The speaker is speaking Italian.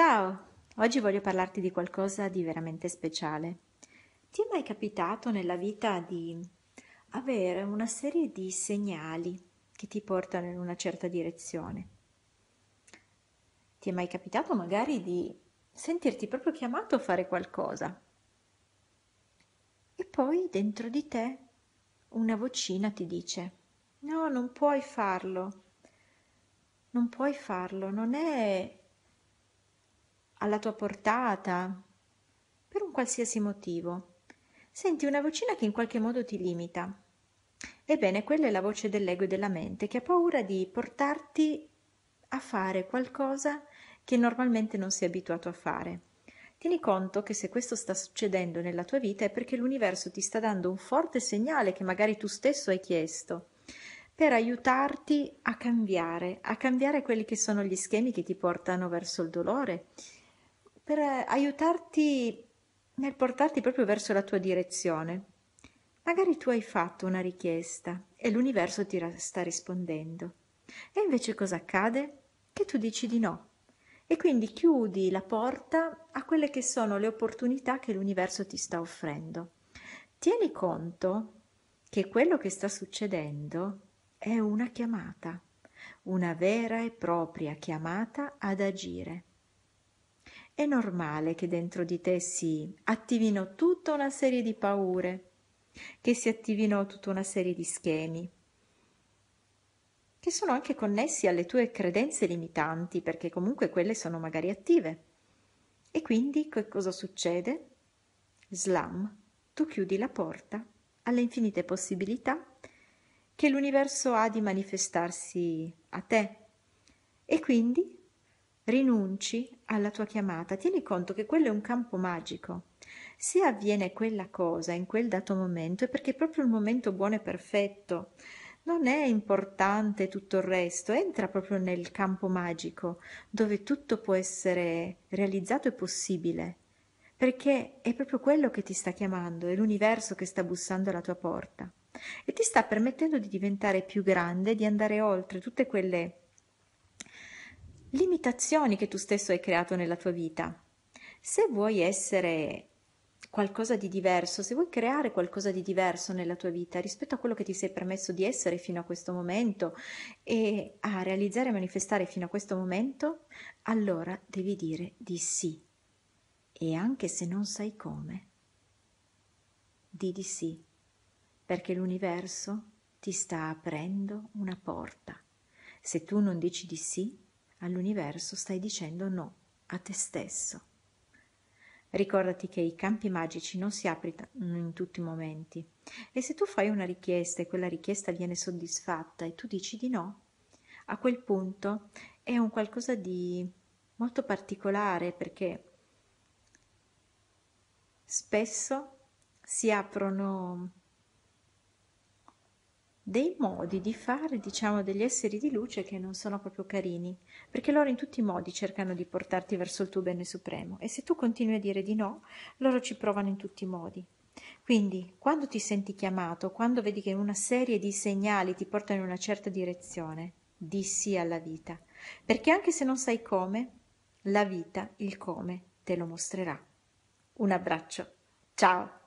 Ciao! Oggi voglio parlarti di qualcosa di veramente speciale. Ti è mai capitato nella vita di avere una serie di segnali che ti portano in una certa direzione? Ti è mai capitato magari di sentirti proprio chiamato a fare qualcosa? E poi dentro di te una vocina ti dice No, non puoi farlo. Non puoi farlo, non è alla tua portata, per un qualsiasi motivo. Senti una vocina che in qualche modo ti limita. Ebbene, quella è la voce dell'ego e della mente che ha paura di portarti a fare qualcosa che normalmente non sei abituato a fare. Tieni conto che se questo sta succedendo nella tua vita è perché l'universo ti sta dando un forte segnale che magari tu stesso hai chiesto per aiutarti a cambiare, a cambiare quelli che sono gli schemi che ti portano verso il dolore, per aiutarti nel portarti proprio verso la tua direzione. Magari tu hai fatto una richiesta e l'universo ti sta rispondendo. E invece cosa accade? Che tu dici di no. E quindi chiudi la porta a quelle che sono le opportunità che l'universo ti sta offrendo. Tieni conto che quello che sta succedendo è una chiamata, una vera e propria chiamata ad agire è normale che dentro di te si attivino tutta una serie di paure, che si attivino tutta una serie di schemi, che sono anche connessi alle tue credenze limitanti, perché comunque quelle sono magari attive. E quindi che cosa succede? Slam, tu chiudi la porta alle infinite possibilità che l'universo ha di manifestarsi a te. E quindi rinunci alla tua chiamata, tieni conto che quello è un campo magico. Se avviene quella cosa in quel dato momento è perché è proprio il momento buono e perfetto. Non è importante tutto il resto, entra proprio nel campo magico, dove tutto può essere realizzato e possibile, perché è proprio quello che ti sta chiamando, è l'universo che sta bussando alla tua porta e ti sta permettendo di diventare più grande, di andare oltre tutte quelle limitazioni che tu stesso hai creato nella tua vita. Se vuoi essere qualcosa di diverso, se vuoi creare qualcosa di diverso nella tua vita rispetto a quello che ti sei permesso di essere fino a questo momento e a realizzare e manifestare fino a questo momento, allora devi dire di sì. E anche se non sai come, di di sì, perché l'universo ti sta aprendo una porta. Se tu non dici di sì, all'universo stai dicendo no a te stesso. Ricordati che i campi magici non si aprono in tutti i momenti e se tu fai una richiesta e quella richiesta viene soddisfatta e tu dici di no, a quel punto è un qualcosa di molto particolare perché spesso si aprono dei modi di fare, diciamo, degli esseri di luce che non sono proprio carini, perché loro in tutti i modi cercano di portarti verso il tuo bene supremo e se tu continui a dire di no, loro ci provano in tutti i modi. Quindi, quando ti senti chiamato, quando vedi che una serie di segnali ti portano in una certa direzione, di sì alla vita, perché anche se non sai come, la vita, il come, te lo mostrerà. Un abbraccio. Ciao!